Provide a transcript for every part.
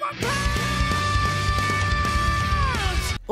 my power.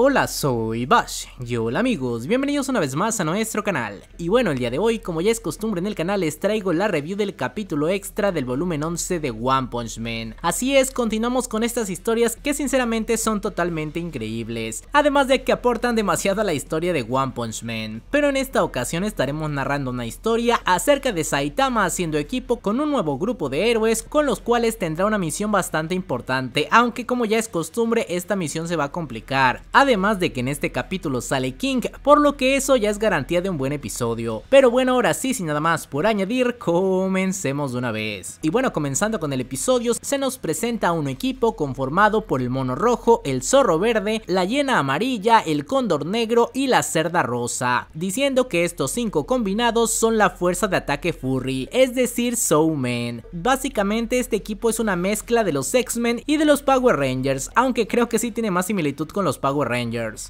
Hola, soy Bash y hola amigos, bienvenidos una vez más a nuestro canal. Y bueno, el día de hoy, como ya es costumbre en el canal, les traigo la review del capítulo extra del volumen 11 de One Punch Man. Así es, continuamos con estas historias que sinceramente son totalmente increíbles, además de que aportan demasiado a la historia de One Punch Man. Pero en esta ocasión estaremos narrando una historia acerca de Saitama haciendo equipo con un nuevo grupo de héroes con los cuales tendrá una misión bastante importante, aunque como ya es costumbre, esta misión se va a complicar además de que en este capítulo sale King, por lo que eso ya es garantía de un buen episodio. Pero bueno, ahora sí, sin nada más por añadir, comencemos de una vez. Y bueno, comenzando con el episodio, se nos presenta un equipo conformado por el mono rojo, el zorro verde, la hiena amarilla, el cóndor negro y la cerda rosa, diciendo que estos cinco combinados son la fuerza de ataque furry, es decir, Showman. Básicamente este equipo es una mezcla de los X-Men y de los Power Rangers, aunque creo que sí tiene más similitud con los Power Rangers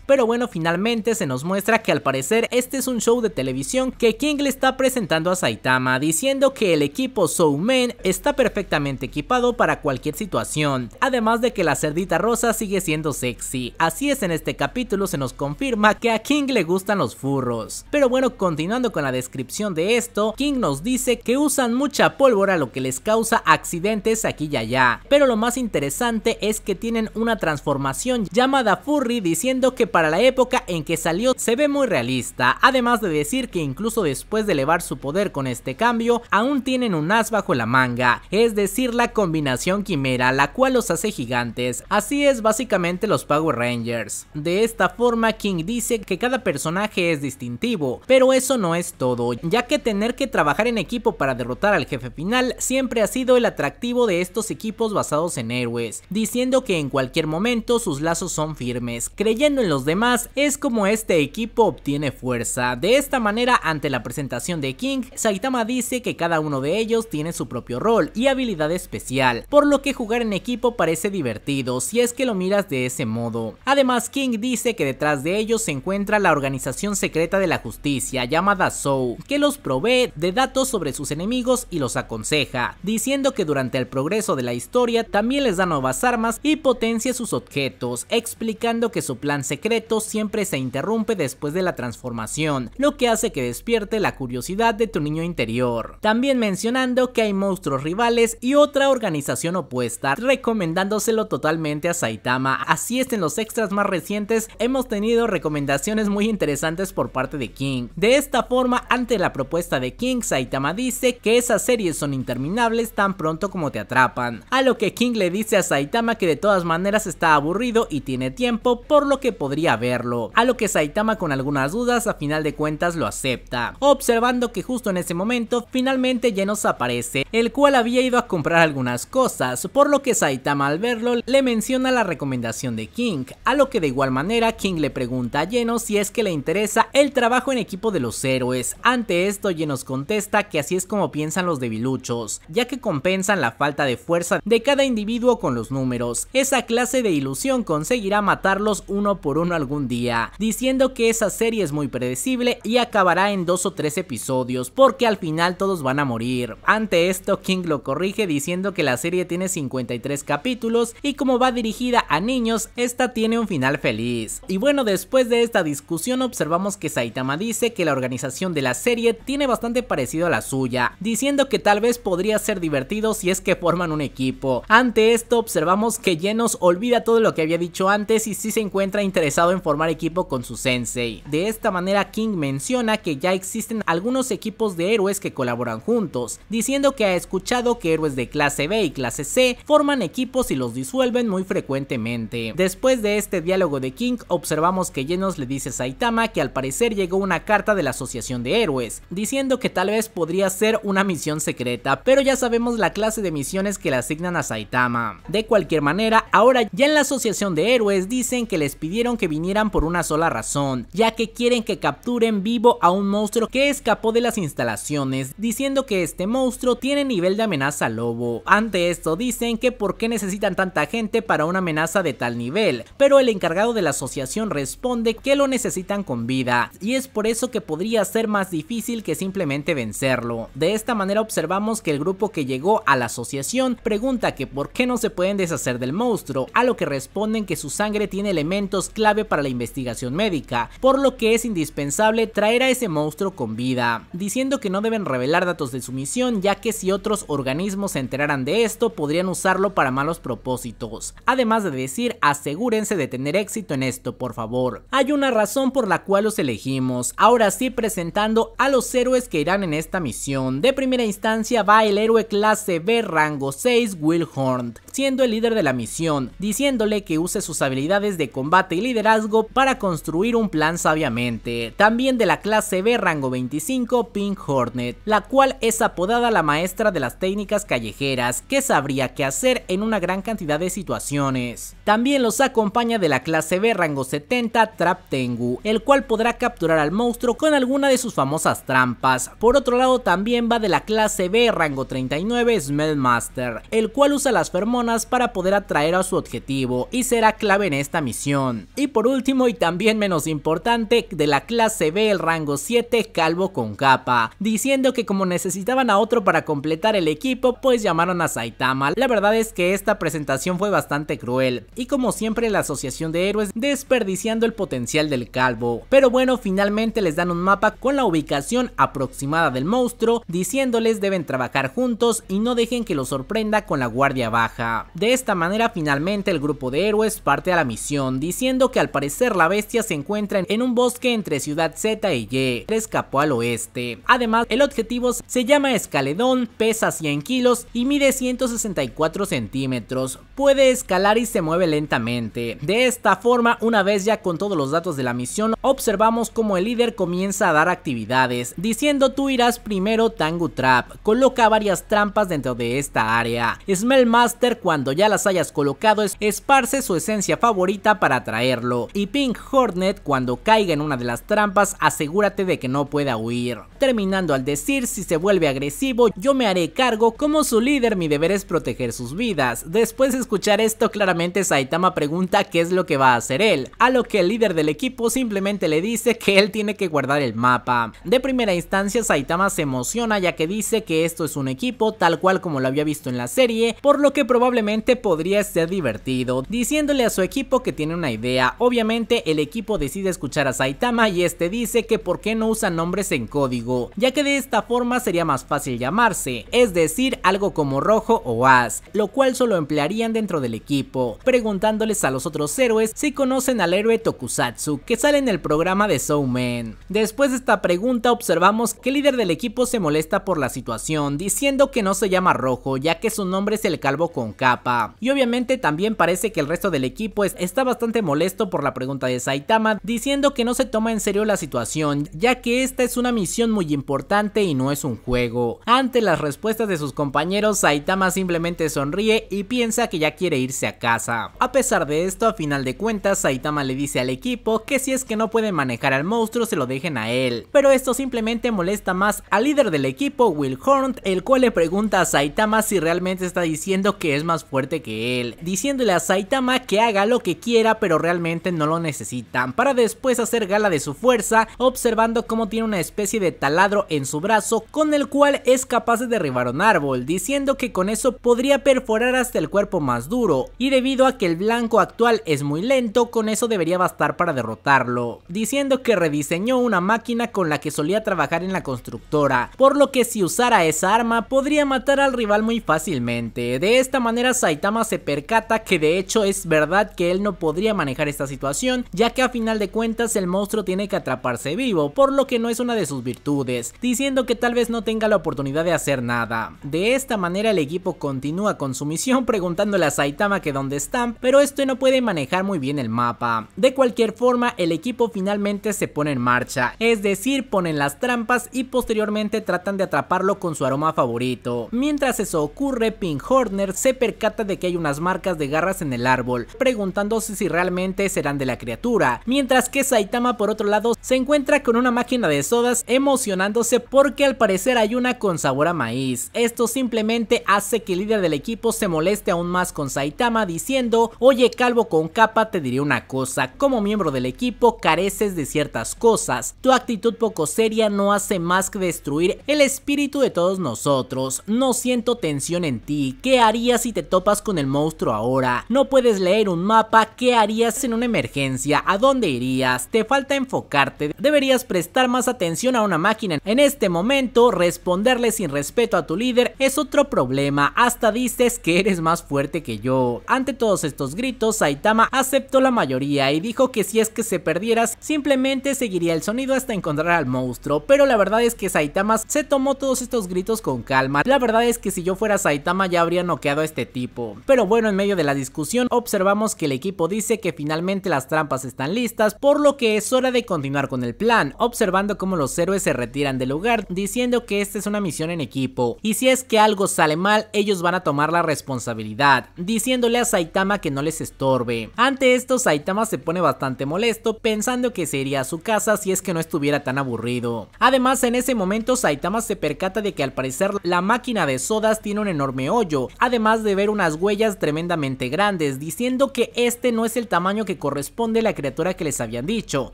pero bueno, finalmente se nos muestra que al parecer este es un show de televisión que King le está presentando a Saitama diciendo que el equipo Soumen... está perfectamente equipado para cualquier situación, además de que la cerdita rosa sigue siendo sexy. Así es, en este capítulo se nos confirma que a King le gustan los furros. Pero bueno, continuando con la descripción de esto, King nos dice que usan mucha pólvora lo que les causa accidentes aquí y allá. Pero lo más interesante es que tienen una transformación llamada Furry diciendo que para la época en que salió se ve muy realista, además de decir que incluso después de elevar su poder con este cambio, aún tienen un as bajo la manga, es decir la combinación quimera, la cual los hace gigantes, así es básicamente los Power Rangers. De esta forma King dice que cada personaje es distintivo, pero eso no es todo, ya que tener que trabajar en equipo para derrotar al jefe final siempre ha sido el atractivo de estos equipos basados en héroes, diciendo que en cualquier momento sus lazos son firmes, Leyendo en los demás es como este equipo obtiene fuerza. De esta manera, ante la presentación de King, Saitama dice que cada uno de ellos tiene su propio rol y habilidad especial, por lo que jugar en equipo parece divertido si es que lo miras de ese modo. Además, King dice que detrás de ellos se encuentra la organización secreta de la justicia llamada Zou que los provee de datos sobre sus enemigos y los aconseja, diciendo que durante el progreso de la historia también les da nuevas armas y potencia sus objetos, explicando que su plan secreto siempre se interrumpe después de la transformación, lo que hace que despierte la curiosidad de tu niño interior. También mencionando que hay monstruos rivales y otra organización opuesta, recomendándoselo totalmente a Saitama. Así es, en los extras más recientes hemos tenido recomendaciones muy interesantes por parte de King. De esta forma, ante la propuesta de King, Saitama dice que esas series son interminables tan pronto como te atrapan. A lo que King le dice a Saitama que de todas maneras está aburrido y tiene tiempo por lo que podría verlo, a lo que Saitama con algunas dudas a final de cuentas lo acepta, observando que justo en ese momento finalmente Genos aparece, el cual había ido a comprar algunas cosas, por lo que Saitama al verlo le menciona la recomendación de King, a lo que de igual manera King le pregunta a Genos si es que le interesa el trabajo en equipo de los héroes, ante esto Genos contesta que así es como piensan los debiluchos, ya que compensan la falta de fuerza de cada individuo con los números, esa clase de ilusión conseguirá matarlos uno por uno algún día, diciendo que esa serie es muy predecible y acabará en dos o tres episodios, porque al final todos van a morir. Ante esto, King lo corrige diciendo que la serie tiene 53 capítulos y como va dirigida a niños, esta tiene un final feliz. Y bueno, después de esta discusión observamos que Saitama dice que la organización de la serie tiene bastante parecido a la suya, diciendo que tal vez podría ser divertido si es que forman un equipo. Ante esto observamos que Genos olvida todo lo que había dicho antes y si se encuentra encuentra interesado en formar equipo con su sensei. De esta manera King menciona que ya existen algunos equipos de héroes que colaboran juntos, diciendo que ha escuchado que héroes de clase B y clase C forman equipos y los disuelven muy frecuentemente. Después de este diálogo de King, observamos que Genos le dice a Saitama que al parecer llegó una carta de la Asociación de Héroes, diciendo que tal vez podría ser una misión secreta, pero ya sabemos la clase de misiones que le asignan a Saitama. De cualquier manera, ahora ya en la Asociación de Héroes dicen que le pidieron que vinieran por una sola razón, ya que quieren que capturen vivo a un monstruo que escapó de las instalaciones, diciendo que este monstruo tiene nivel de amenaza lobo. Ante esto dicen que por qué necesitan tanta gente para una amenaza de tal nivel, pero el encargado de la asociación responde que lo necesitan con vida, y es por eso que podría ser más difícil que simplemente vencerlo. De esta manera observamos que el grupo que llegó a la asociación pregunta que por qué no se pueden deshacer del monstruo, a lo que responden que su sangre tiene elementos clave para la investigación médica, por lo que es indispensable traer a ese monstruo con vida, diciendo que no deben revelar datos de su misión ya que si otros organismos se enteraran de esto podrían usarlo para malos propósitos, además de decir asegúrense de tener éxito en esto por favor. Hay una razón por la cual los elegimos, ahora sí presentando a los héroes que irán en esta misión. De primera instancia va el héroe clase B rango 6 Will Horn, siendo el líder de la misión, diciéndole que use sus habilidades de combate combate y liderazgo para construir un plan sabiamente, también de la clase B rango 25 Pink Hornet, la cual es apodada la maestra de las técnicas callejeras que sabría qué hacer en una gran cantidad de situaciones. También los acompaña de la clase B rango 70 Trap Tengu, el cual podrá capturar al monstruo con alguna de sus famosas trampas. Por otro lado también va de la clase B rango 39 Smell Master, el cual usa las fermonas para poder atraer a su objetivo y será clave en esta misión. Y por último y también menos importante, de la clase B el rango 7 calvo con capa, diciendo que como necesitaban a otro para completar el equipo, pues llamaron a Saitama. La verdad es que esta presentación fue bastante cruel, y como siempre la asociación de héroes desperdiciando el potencial del calvo. Pero bueno, finalmente les dan un mapa con la ubicación aproximada del monstruo, diciéndoles deben trabajar juntos y no dejen que lo sorprenda con la guardia baja. De esta manera finalmente el grupo de héroes parte a la misión, diciendo que al parecer la bestia se encuentra en un bosque entre Ciudad Z y Y, escapó al oeste. Además, el objetivo se llama Escaledón, pesa 100 kilos y mide 164 centímetros. Puede escalar y se mueve lentamente. De esta forma, una vez ya con todos los datos de la misión, observamos como el líder comienza a dar actividades, diciendo tú irás primero Tango Trap, coloca varias trampas dentro de esta área. Smell Master, cuando ya las hayas colocado, esparce su esencia favorita para para traerlo y Pink Hornet cuando caiga en una de las trampas asegúrate de que no pueda huir. Terminando al decir si se vuelve agresivo yo me haré cargo como su líder mi deber es proteger sus vidas. Después de escuchar esto claramente Saitama pregunta qué es lo que va a hacer él, a lo que el líder del equipo simplemente le dice que él tiene que guardar el mapa. De primera instancia Saitama se emociona ya que dice que esto es un equipo tal cual como lo había visto en la serie, por lo que probablemente podría ser divertido, diciéndole a su equipo que tienen una idea. Obviamente el equipo decide escuchar a Saitama y este dice que por qué no usan nombres en código, ya que de esta forma sería más fácil llamarse, es decir, algo como Rojo o As, lo cual solo emplearían dentro del equipo, preguntándoles a los otros héroes si conocen al héroe Tokusatsu que sale en el programa de Showman. Después de esta pregunta observamos que el líder del equipo se molesta por la situación, diciendo que no se llama Rojo ya que su nombre es el calvo con capa, y obviamente también parece que el resto del equipo está bastante molesto por la pregunta de Saitama, diciendo que no se toma en serio la situación, ya que esta es una misión muy importante y no es un juego. Ante las respuestas de sus compañeros, Saitama simplemente sonríe y piensa que ya quiere irse a casa. A pesar de esto, a final de cuentas, Saitama le dice al equipo que si es que no pueden manejar al monstruo se lo dejen a él, pero esto simplemente molesta más al líder del equipo, Will Horn, el cual le pregunta a Saitama si realmente está diciendo que es más fuerte que él, diciéndole a Saitama que haga lo que quiera pero realmente no lo necesitan, para después hacer gala de su fuerza observando cómo tiene una especie de taladro en su brazo con el cual es capaz de derribar un árbol, diciendo que con eso podría perforar hasta el cuerpo más duro, y debido a que el blanco actual es muy lento, con eso debería bastar para derrotarlo, diciendo que rediseñó una máquina con la que solía trabajar en la constructora, por lo que si usara esa arma podría matar al rival muy fácilmente, de esta manera Saitama se percata que de hecho es verdad que él no podría a manejar esta situación, ya que a final de cuentas el monstruo tiene que atraparse vivo, por lo que no es una de sus virtudes, diciendo que tal vez no tenga la oportunidad de hacer nada. De esta manera el equipo continúa con su misión preguntándole a Saitama que dónde están, pero esto no puede manejar muy bien el mapa. De cualquier forma, el equipo finalmente se pone en marcha, es decir, ponen las trampas y posteriormente tratan de atraparlo con su aroma favorito. Mientras eso ocurre, Pink Horner se percata de que hay unas marcas de garras en el árbol, preguntándose si realmente serán de la criatura, mientras que Saitama por otro lado se encuentra con una máquina de sodas emocionándose porque al parecer hay una con sabor a maíz. Esto simplemente hace que el líder del equipo se moleste aún más con Saitama diciendo, oye calvo con capa te diré una cosa, como miembro del equipo careces de ciertas cosas, tu actitud poco seria no hace más que destruir el espíritu de todos nosotros, no siento tensión en ti, ¿qué harías si te topas con el monstruo ahora? No puedes leer un mapa, ¿qué harías? en una emergencia? ¿A dónde irías? ¿Te falta enfocarte? ¿Deberías prestar más atención a una máquina? En este momento, responderle sin respeto a tu líder es otro problema. Hasta dices que eres más fuerte que yo. Ante todos estos gritos, Saitama aceptó la mayoría y dijo que si es que se perdieras, simplemente seguiría el sonido hasta encontrar al monstruo. Pero la verdad es que Saitama se tomó todos estos gritos con calma. La verdad es que si yo fuera Saitama ya habría noqueado a este tipo. Pero bueno, en medio de la discusión observamos que el equipo dice que finalmente las trampas están listas, por lo que es hora de continuar con el plan, observando cómo los héroes se retiran del lugar diciendo que esta es una misión en equipo, y si es que algo sale mal, ellos van a tomar la responsabilidad, diciéndole a Saitama que no les estorbe. Ante esto, Saitama se pone bastante molesto, pensando que se a su casa si es que no estuviera tan aburrido. Además, en ese momento Saitama se percata de que al parecer la máquina de sodas tiene un enorme hoyo, además de ver unas huellas tremendamente grandes, diciendo que este no es el tamaño que corresponde a la criatura que les habían dicho,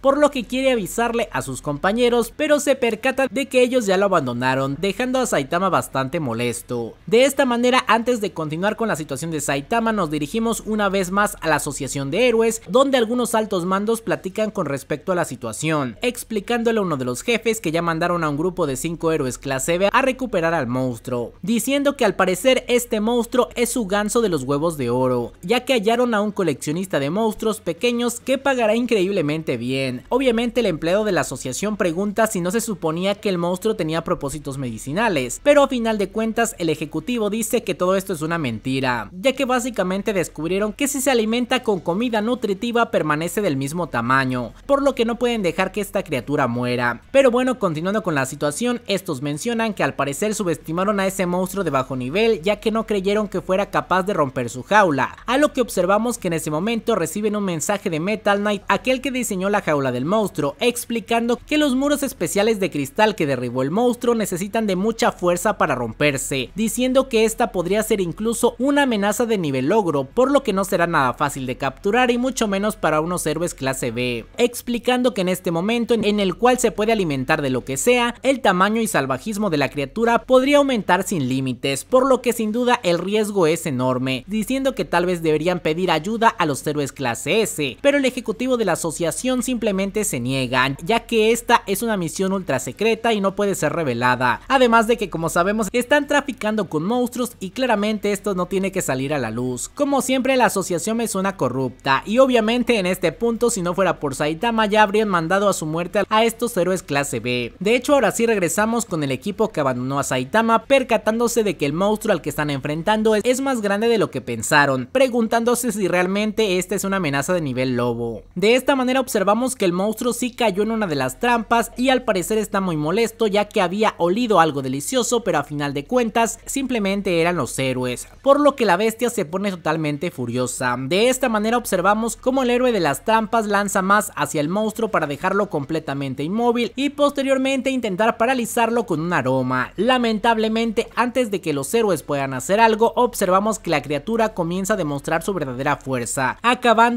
por lo que quiere avisarle a sus compañeros, pero se percata de que ellos ya lo abandonaron, dejando a Saitama bastante molesto. De esta manera, antes de continuar con la situación de Saitama, nos dirigimos una vez más a la Asociación de Héroes, donde algunos altos mandos platican con respecto a la situación, explicándole a uno de los jefes que ya mandaron a un grupo de 5 héroes clase B a recuperar al monstruo, diciendo que al parecer este monstruo es su ganso de los huevos de oro, ya que hallaron a un coleccionista de monstruos pequeños que pagará increíblemente bien. Obviamente el empleado de la asociación pregunta si no se suponía que el monstruo tenía propósitos medicinales, pero a final de cuentas el ejecutivo dice que todo esto es una mentira, ya que básicamente descubrieron que si se alimenta con comida nutritiva permanece del mismo tamaño, por lo que no pueden dejar que esta criatura muera. Pero bueno, continuando con la situación, estos mencionan que al parecer subestimaron a ese monstruo de bajo nivel ya que no creyeron que fuera capaz de romper su jaula, a lo que observamos que en ese momento reciben un mensaje de Metal Knight, aquel que diseñó la jaula del monstruo, explicando que los muros especiales de cristal que derribó el monstruo necesitan de mucha fuerza para romperse, diciendo que esta podría ser incluso una amenaza de nivel logro, por lo que no será nada fácil de capturar y mucho menos para unos héroes clase B, explicando que en este momento en el cual se puede alimentar de lo que sea, el tamaño y salvajismo de la criatura podría aumentar sin límites, por lo que sin duda el riesgo es enorme, diciendo que tal vez deberían pedir ayuda a los héroes clase S, pero el ejecutivo de la asociación simplemente se niegan, ya que esta es una misión ultra secreta y no puede ser revelada, además de que como sabemos están traficando con monstruos y claramente esto no tiene que salir a la luz. Como siempre la asociación me suena corrupta y obviamente en este punto si no fuera por Saitama ya habrían mandado a su muerte a estos héroes clase B. De hecho ahora sí regresamos con el equipo que abandonó a Saitama percatándose de que el monstruo al que están enfrentando es más grande de lo que pensaron, preguntándose si realmente este es una amenaza de nivel lobo. De esta manera observamos que el monstruo sí cayó en una de las trampas y al parecer está muy molesto ya que había olido algo delicioso pero a final de cuentas simplemente eran los héroes, por lo que la bestia se pone totalmente furiosa. De esta manera observamos como el héroe de las trampas lanza más hacia el monstruo para dejarlo completamente inmóvil y posteriormente intentar paralizarlo con un aroma. Lamentablemente antes de que los héroes puedan hacer algo observamos que la criatura comienza a demostrar su verdadera fuerza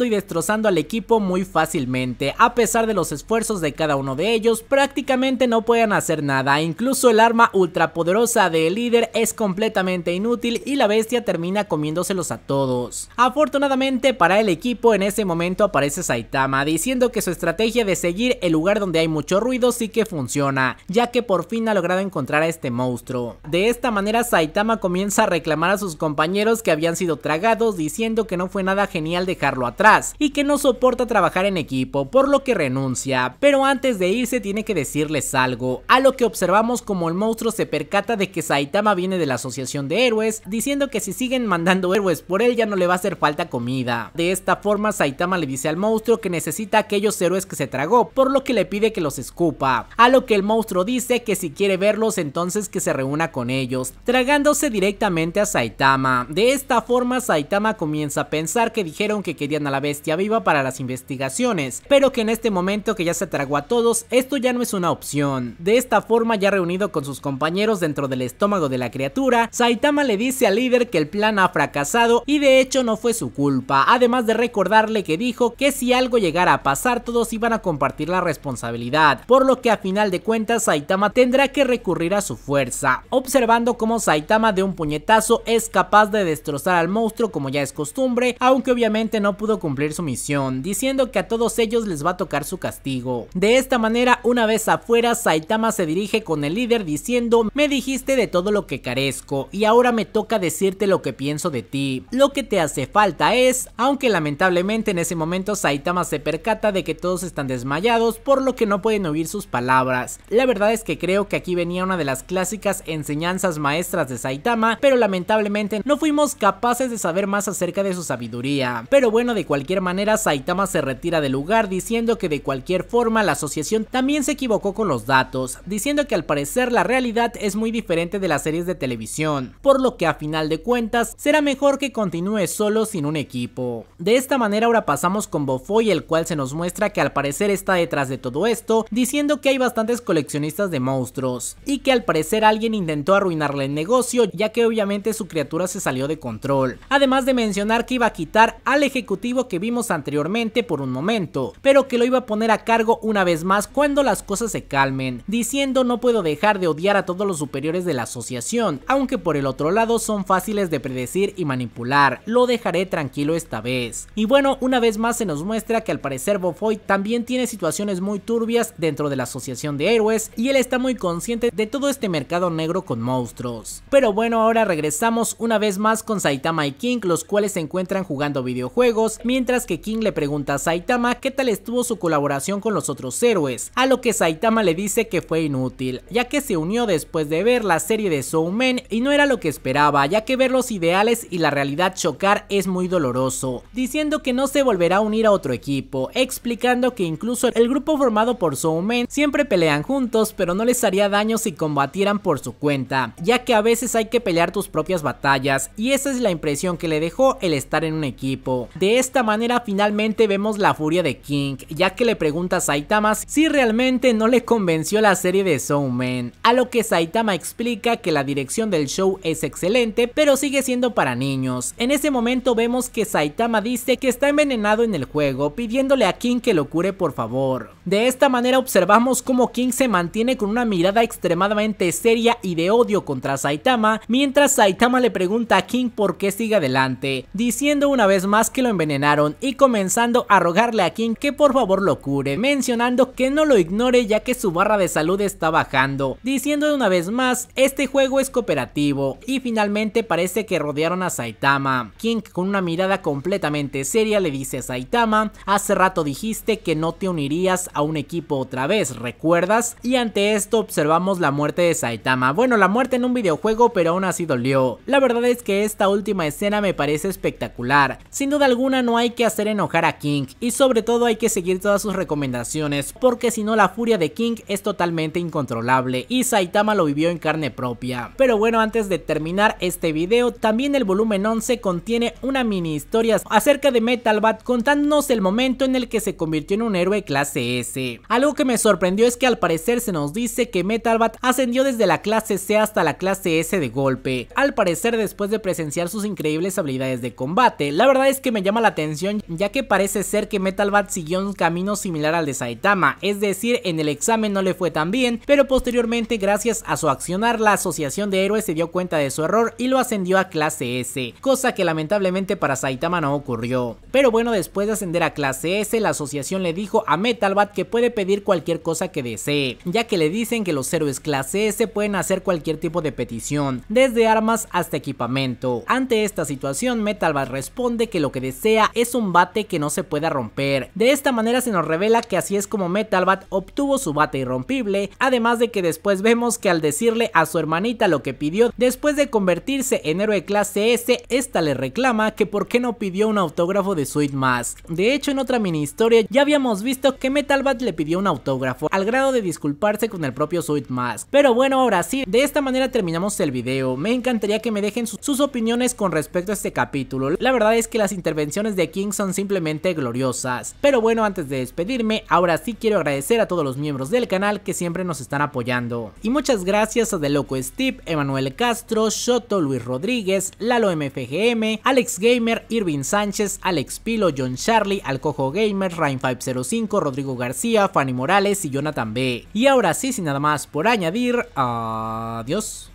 y destrozando al equipo muy fácilmente. A pesar de los esfuerzos de cada uno de ellos, prácticamente no pueden hacer nada. Incluso el arma ultrapoderosa del líder es completamente inútil y la bestia termina comiéndoselos a todos. Afortunadamente para el equipo en ese momento aparece Saitama diciendo que su estrategia de seguir el lugar donde hay mucho ruido sí que funciona, ya que por fin ha logrado encontrar a este monstruo. De esta manera Saitama comienza a reclamar a sus compañeros que habían sido tragados diciendo que no fue nada genial dejarlo atrás y que no soporta trabajar en equipo, por lo que renuncia. Pero antes de irse tiene que decirles algo, a lo que observamos como el monstruo se percata de que Saitama viene de la asociación de héroes, diciendo que si siguen mandando héroes por él ya no le va a hacer falta comida. De esta forma Saitama le dice al monstruo que necesita aquellos héroes que se tragó, por lo que le pide que los escupa, a lo que el monstruo dice que si quiere verlos entonces que se reúna con ellos, tragándose directamente a Saitama. De esta forma Saitama comienza a pensar que dijeron que a la bestia viva para las investigaciones, pero que en este momento que ya se tragó a todos, esto ya no es una opción. De esta forma, ya reunido con sus compañeros dentro del estómago de la criatura, Saitama le dice al líder que el plan ha fracasado y de hecho no fue su culpa, además de recordarle que dijo que si algo llegara a pasar todos iban a compartir la responsabilidad, por lo que a final de cuentas Saitama tendrá que recurrir a su fuerza, observando cómo Saitama de un puñetazo es capaz de destrozar al monstruo como ya es costumbre, aunque obviamente no pudo cumplir su misión, diciendo que a todos ellos les va a tocar su castigo. De esta manera, una vez afuera, Saitama se dirige con el líder diciendo, me dijiste de todo lo que carezco y ahora me toca decirte lo que pienso de ti. Lo que te hace falta es, aunque lamentablemente en ese momento Saitama se percata de que todos están desmayados, por lo que no pueden oír sus palabras. La verdad es que creo que aquí venía una de las clásicas enseñanzas maestras de Saitama, pero lamentablemente no fuimos capaces de saber más acerca de su sabiduría. Pero bueno, de cualquier manera Saitama se retira del lugar diciendo que de cualquier forma la asociación también se equivocó con los datos, diciendo que al parecer la realidad es muy diferente de las series de televisión, por lo que a final de cuentas será mejor que continúe solo sin un equipo. De esta manera ahora pasamos con Bofoy el cual se nos muestra que al parecer está detrás de todo esto, diciendo que hay bastantes coleccionistas de monstruos, y que al parecer alguien intentó arruinarle el negocio ya que obviamente su criatura se salió de control, además de mencionar que iba a quitar al ejecutivo que vimos anteriormente por un momento, pero que lo iba a poner a cargo una vez más cuando las cosas se calmen, diciendo no puedo dejar de odiar a todos los superiores de la asociación, aunque por el otro lado son fáciles de predecir y manipular, lo dejaré tranquilo esta vez. Y bueno, una vez más se nos muestra que al parecer Bofoy también tiene situaciones muy turbias dentro de la asociación de héroes y él está muy consciente de todo este mercado negro con monstruos. Pero bueno, ahora regresamos una vez más con Saitama y King, los cuales se encuentran jugando videojuegos mientras que King le pregunta a Saitama qué tal estuvo su colaboración con los otros héroes, a lo que Saitama le dice que fue inútil, ya que se unió después de ver la serie de Men y no era lo que esperaba, ya que ver los ideales y la realidad chocar es muy doloroso, diciendo que no se volverá a unir a otro equipo, explicando que incluso el grupo formado por Men siempre pelean juntos, pero no les haría daño si combatieran por su cuenta, ya que a veces hay que pelear tus propias batallas, y esa es la impresión que le dejó el estar en un equipo. De de esta manera finalmente vemos la furia de King, ya que le pregunta a Saitama si realmente no le convenció la serie de Showman, a lo que Saitama explica que la dirección del show es excelente, pero sigue siendo para niños. En ese momento vemos que Saitama dice que está envenenado en el juego, pidiéndole a King que lo cure por favor. De esta manera observamos cómo King se mantiene con una mirada extremadamente seria y de odio contra Saitama, mientras Saitama le pregunta a King por qué sigue adelante, diciendo una vez más que lo envenenaron y comenzando a rogarle a King que por favor lo cure, mencionando que no lo ignore ya que su barra de salud está bajando, diciendo de una vez más, este juego es cooperativo y finalmente parece que rodearon a Saitama. King con una mirada completamente seria le dice a Saitama, hace rato dijiste que no te unirías a un equipo otra vez, ¿recuerdas? Y ante esto observamos la muerte de Saitama, bueno la muerte en un videojuego pero aún así dolió. La verdad es que esta última escena me parece espectacular, sin duda alguna no hay que hacer enojar a King y sobre todo hay que seguir todas sus recomendaciones porque si no la furia de King es totalmente incontrolable y Saitama lo vivió en carne propia. Pero bueno antes de terminar este video también el volumen 11 contiene una mini historia acerca de Metal Bat contándonos el momento en el que se convirtió en un héroe clase S. Algo que me sorprendió es que al parecer se nos dice que Metal Bat ascendió desde la clase C hasta la clase S de golpe. Al parecer después de presenciar sus increíbles habilidades de combate. La verdad es que me llama la atención ya que parece ser que Metal Bat siguió un camino similar al de Saitama, es decir, en el examen no le fue tan bien, pero posteriormente gracias a su accionar la asociación de héroes se dio cuenta de su error y lo ascendió a clase S, cosa que lamentablemente para Saitama no ocurrió. Pero bueno, después de ascender a clase S, la asociación le dijo a Metal Bat que puede pedir cualquier cosa que desee, ya que le dicen que los héroes clase S pueden hacer cualquier tipo de petición, desde armas hasta equipamiento. Ante esta situación, Metal Bat responde que lo que desee es un bate que no se pueda romper. De esta manera se nos revela que así es como Metal Bat obtuvo su bate irrompible, además de que después vemos que al decirle a su hermanita lo que pidió, después de convertirse en héroe clase S, esta le reclama que por qué no pidió un autógrafo de Sweet Mask. De hecho, en otra mini historia ya habíamos visto que Bat le pidió un autógrafo, al grado de disculparse con el propio Sweet Mask. Pero bueno, ahora sí, de esta manera terminamos el video. Me encantaría que me dejen sus opiniones con respecto a este capítulo. La verdad es que las intervenciones de King son simplemente gloriosas. Pero bueno, antes de despedirme, ahora sí quiero agradecer a todos los miembros del canal que siempre nos están apoyando. Y muchas gracias a The Loco Steve, Emanuel Castro, Shoto Luis Rodríguez, Lalo MFGM, Alex Gamer, Irving Sánchez, Alex Pilo, John Charlie, Alcojo Gamer, Rain505, Rodrigo García, Fanny Morales y Jonathan B. Y ahora sí, sin nada más por añadir, adiós.